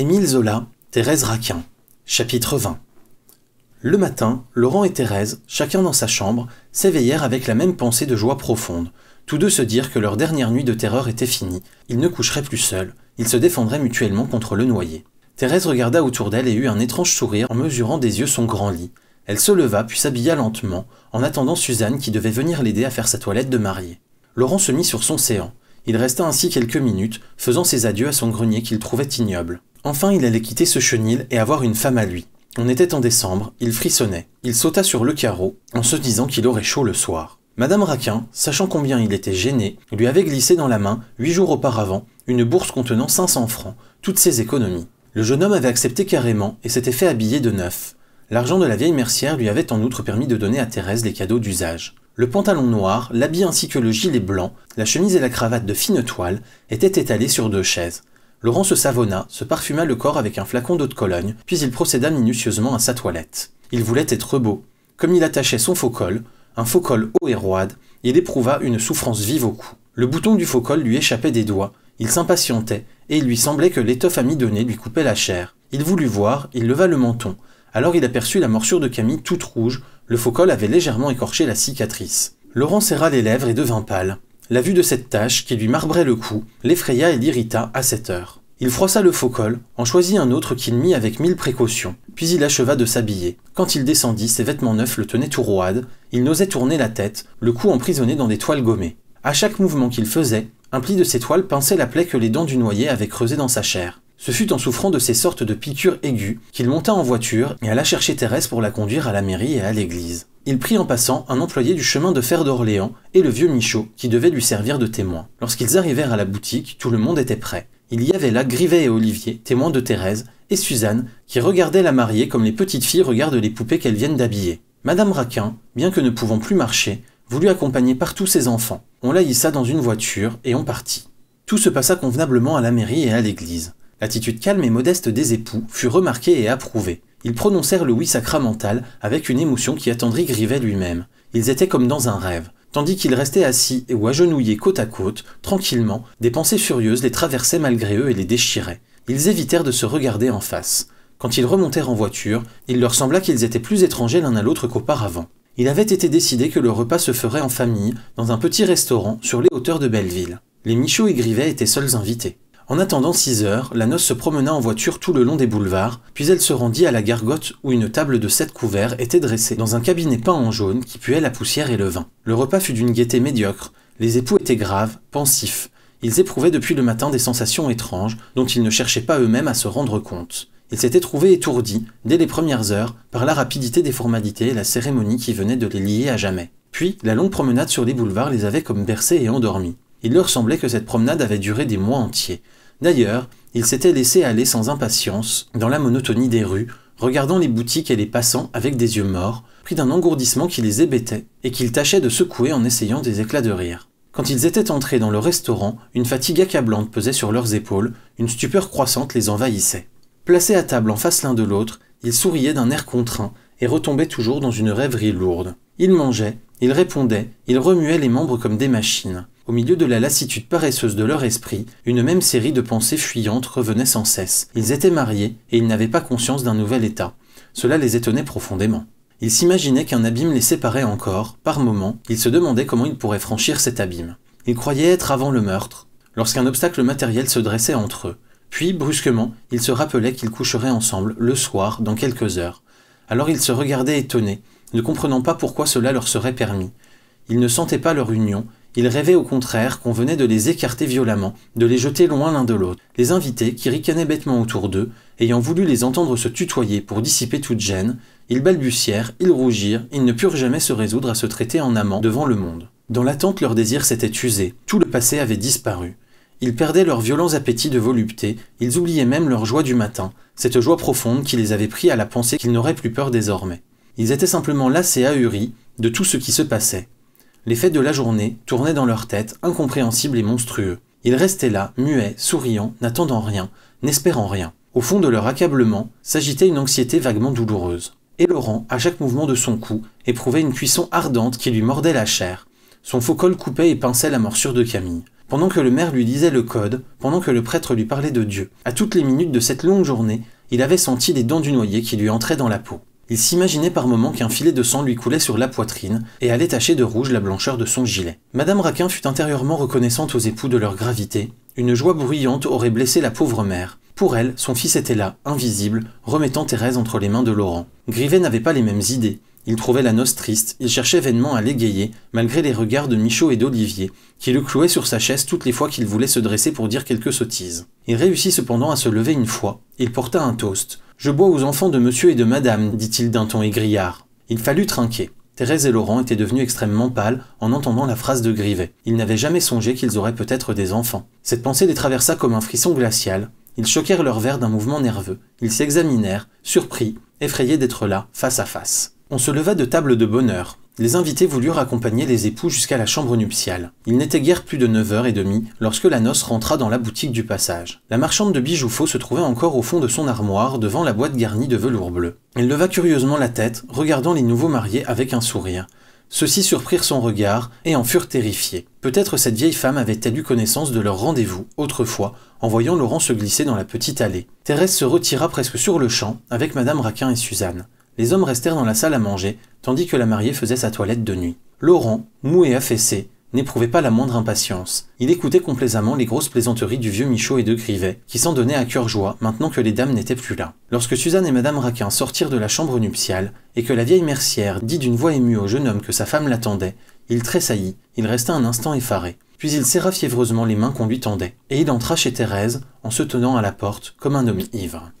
Émile Zola, Thérèse Raquin. Chapitre 20. Le matin, Laurent et Thérèse, chacun dans sa chambre, s'éveillèrent avec la même pensée de joie profonde. Tous deux se dirent que leur dernière nuit de terreur était finie. Ils ne coucheraient plus seuls. Ils se défendraient mutuellement contre le noyer. Thérèse regarda autour d'elle et eut un étrange sourire en mesurant des yeux son grand lit. Elle se leva puis s'habilla lentement, en attendant Suzanne qui devait venir l'aider à faire sa toilette de mariée. Laurent se mit sur son séant. Il resta ainsi quelques minutes, faisant ses adieux à son grenier qu'il trouvait ignoble. Enfin, il allait quitter ce chenil et avoir une femme à lui. On était en décembre, il frissonnait. Il sauta sur le carreau, en se disant qu'il aurait chaud le soir. Madame Raquin, sachant combien il était gêné, lui avait glissé dans la main, huit jours auparavant, une bourse contenant 500 francs, toutes ses économies. Le jeune homme avait accepté carrément et s'était fait habiller de neuf. L'argent de la vieille mercière lui avait en outre permis de donner à Thérèse les cadeaux d'usage. Le pantalon noir, l'habit ainsi que le gilet blanc, la chemise et la cravate de fine toile étaient étalés sur deux chaises. Laurent se savonna, se parfuma le corps avec un flacon d'eau de Cologne, puis il procéda minutieusement à sa toilette. Il voulait être beau. Comme il attachait son faux col, un faux col haut et roide, il éprouva une souffrance vive au cou. Le bouton du faux col lui échappait des doigts, il s'impatientait, et il lui semblait que l'étoffe à mi lui coupait la chair. Il voulut voir, il leva le menton. Alors il aperçut la morsure de Camille toute rouge, le faux col avait légèrement écorché la cicatrice. Laurent serra les lèvres et devint pâle. La vue de cette tache, qui lui marbrait le cou, l'effraya et l'irrita à cette heure. Il froissa le faux col, en choisit un autre qu'il mit avec mille précautions, puis il acheva de s'habiller. Quand il descendit, ses vêtements neufs le tenaient tout roide, il n'osait tourner la tête, le cou emprisonné dans des toiles gommées. À chaque mouvement qu'il faisait, un pli de ses toiles pinçait la plaie que les dents du noyer avaient creusée dans sa chair. Ce fut en souffrant de ces sortes de piqûres aiguës qu'il monta en voiture et alla chercher Thérèse pour la conduire à la mairie et à l'église. Il prit en passant un employé du chemin de fer d'Orléans et le vieux Michaud qui devait lui servir de témoin. Lorsqu'ils arrivèrent à la boutique, tout le monde était prêt. Il y avait là Grivet et Olivier, témoins de Thérèse, et Suzanne, qui regardaient la mariée comme les petites filles regardent les poupées qu'elles viennent d'habiller. Madame Raquin, bien que ne pouvant plus marcher, voulut accompagner partout ses enfants. On la hissa dans une voiture et on partit. Tout se passa convenablement à la mairie et à l'église. L'attitude calme et modeste des époux fut remarquée et approuvée. Ils prononcèrent le oui sacramental avec une émotion qui attendrit Grivet lui-même. Ils étaient comme dans un rêve. Tandis qu'ils restaient assis ou agenouillés côte à côte, tranquillement, des pensées furieuses les traversaient malgré eux et les déchiraient. Ils évitèrent de se regarder en face. Quand ils remontèrent en voiture, il leur sembla qu'ils étaient plus étrangers l'un à l'autre qu'auparavant. Il avait été décidé que le repas se ferait en famille, dans un petit restaurant sur les hauteurs de Belleville. Les Michaud et Grivet étaient seuls invités. En attendant 6 heures, la noce se promena en voiture tout le long des boulevards, puis elle se rendit à la gargote où une table de sept couverts était dressée dans un cabinet peint en jaune qui puait la poussière et le vin. Le repas fut d'une gaieté médiocre, les époux étaient graves, pensifs. Ils éprouvaient depuis le matin des sensations étranges dont ils ne cherchaient pas eux-mêmes à se rendre compte. Ils s'étaient trouvés étourdis, dès les premières heures, par la rapidité des formalités et la cérémonie qui venait de les lier à jamais. Puis, la longue promenade sur les boulevards les avait comme bercés et endormis. Il leur semblait que cette promenade avait duré des mois entiers, D'ailleurs, ils s'étaient laissés aller sans impatience, dans la monotonie des rues, regardant les boutiques et les passants avec des yeux morts, pris d'un engourdissement qui les hébétait et qu'ils tâchaient de secouer en essayant des éclats de rire. Quand ils étaient entrés dans le restaurant, une fatigue accablante pesait sur leurs épaules, une stupeur croissante les envahissait. Placés à table en face l'un de l'autre, ils souriaient d'un air contraint et retombaient toujours dans une rêverie lourde. Ils mangeaient, ils répondaient, ils remuaient les membres comme des machines. Au milieu de la lassitude paresseuse de leur esprit, une même série de pensées fuyantes revenait sans cesse. Ils étaient mariés et ils n'avaient pas conscience d'un nouvel état. Cela les étonnait profondément. Ils s'imaginaient qu'un abîme les séparait encore, par moments, ils se demandaient comment ils pourraient franchir cet abîme. Ils croyaient être avant le meurtre, lorsqu'un obstacle matériel se dressait entre eux. Puis, brusquement, ils se rappelaient qu'ils coucheraient ensemble, le soir, dans quelques heures. Alors ils se regardaient étonnés, ne comprenant pas pourquoi cela leur serait permis. Ils ne sentaient pas leur union, ils rêvaient au contraire qu'on venait de les écarter violemment, de les jeter loin l'un de l'autre. Les invités, qui ricanaient bêtement autour d'eux, ayant voulu les entendre se tutoyer pour dissiper toute gêne, ils balbutièrent, ils rougirent, ils ne purent jamais se résoudre à se traiter en amant devant le monde. Dans l'attente, leur désir s'était usé, tout le passé avait disparu. Ils perdaient leurs violents appétits de volupté, ils oubliaient même leur joie du matin, cette joie profonde qui les avait pris à la pensée qu'ils n'auraient plus peur désormais. Ils étaient simplement lassés ahuris de tout ce qui se passait. Les faits de la journée tournaient dans leur tête, incompréhensibles et monstrueux. Ils restaient là, muets, souriants, n'attendant rien, n'espérant rien. Au fond de leur accablement s'agitait une anxiété vaguement douloureuse. Et Laurent, à chaque mouvement de son cou, éprouvait une cuisson ardente qui lui mordait la chair. Son faux col coupait et pinçait la morsure de Camille. Pendant que le maire lui disait le code, pendant que le prêtre lui parlait de Dieu, à toutes les minutes de cette longue journée, il avait senti les dents du noyer qui lui entraient dans la peau. Il s'imaginait par moments qu'un filet de sang lui coulait sur la poitrine et allait tacher de rouge la blancheur de son gilet. Madame Raquin fut intérieurement reconnaissante aux époux de leur gravité. Une joie bruyante aurait blessé la pauvre mère. Pour elle, son fils était là, invisible, remettant Thérèse entre les mains de Laurent. Grivet n'avait pas les mêmes idées. Il trouvait la noce triste, il cherchait vainement à l'égayer, malgré les regards de Michaud et d'Olivier, qui le clouaient sur sa chaise toutes les fois qu'il voulait se dresser pour dire quelque sottise. Il réussit cependant à se lever une fois, il porta un toast. Je bois aux enfants de monsieur et de madame, dit-il d'un ton égrillard. Il fallut trinquer. Thérèse et Laurent étaient devenus extrêmement pâles en entendant la phrase de Grivet. Ils n'avaient jamais songé qu'ils auraient peut-être des enfants. Cette pensée les traversa comme un frisson glacial. Ils choquèrent leurs verres d'un mouvement nerveux. Ils s'examinèrent, surpris, effrayés d'être là, face à face. On se leva de table de bonheur. Les invités voulurent accompagner les époux jusqu'à la chambre nuptiale. Il n'était guère plus de 9h30 lorsque la noce rentra dans la boutique du passage. La marchande de bijoux faux se trouvait encore au fond de son armoire, devant la boîte garnie de velours bleu. Elle leva curieusement la tête, regardant les nouveaux mariés avec un sourire. Ceux-ci surprirent son regard et en furent terrifiés. Peut-être cette vieille femme avait-elle eu connaissance de leur rendez-vous, autrefois, en voyant Laurent se glisser dans la petite allée. Thérèse se retira presque sur le champ avec Madame Raquin et Suzanne. Les hommes restèrent dans la salle à manger, tandis que la mariée faisait sa toilette de nuit. Laurent, mou et affaissé, n'éprouvait pas la moindre impatience. Il écoutait complaisamment les grosses plaisanteries du vieux Michaud et de Grivet, qui s'en donnaient à cœur joie maintenant que les dames n'étaient plus là. Lorsque Suzanne et Madame Raquin sortirent de la chambre nuptiale, et que la vieille mercière dit d'une voix émue au jeune homme que sa femme l'attendait, il tressaillit, il resta un instant effaré. Puis il serra fiévreusement les mains qu'on lui tendait, et il entra chez Thérèse en se tenant à la porte comme un homme ivre.